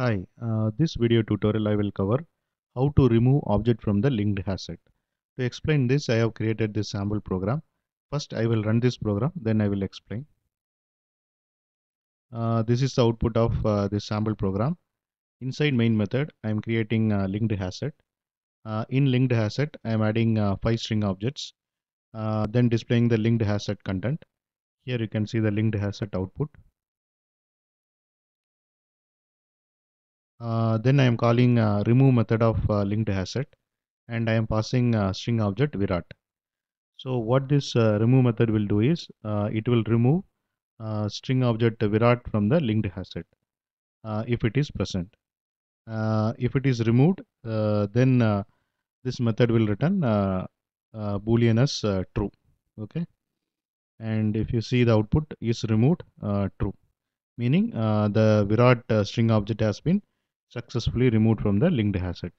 Hi, uh, this video tutorial I will cover how to remove object from the linked asset. To explain this, I have created this sample program. First, I will run this program, then I will explain. Uh, this is the output of uh, this sample program. Inside main method, I am creating a linked asset. Uh, in linked asset, I am adding uh, five string objects, uh, then displaying the linked asset content. Here you can see the linked asset output. Uh, then I am calling uh, remove method of uh, linked set, and I am passing string object Virat. So what this remove method will do is it will remove string object Virat from the linked set if it is present. if it is removed then this method will return uh, uh, boolean as uh, true okay and if you see the output is removed true meaning the virat string object has been successfully removed from the linked asset.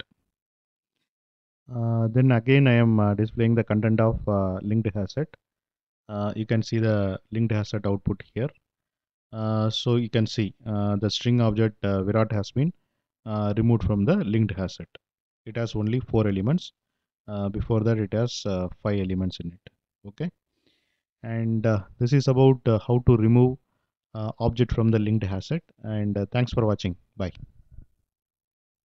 Uh, then again I am uh, displaying the content of uh, linked asset. Uh, you can see the linked asset output here. Uh, so you can see uh, the string object Virat has been removed from the linked asset. It has only four elements. before that it has five elements in it. Okay. And this is about how to remove object from the linked asset. And thanks for watching. Bye.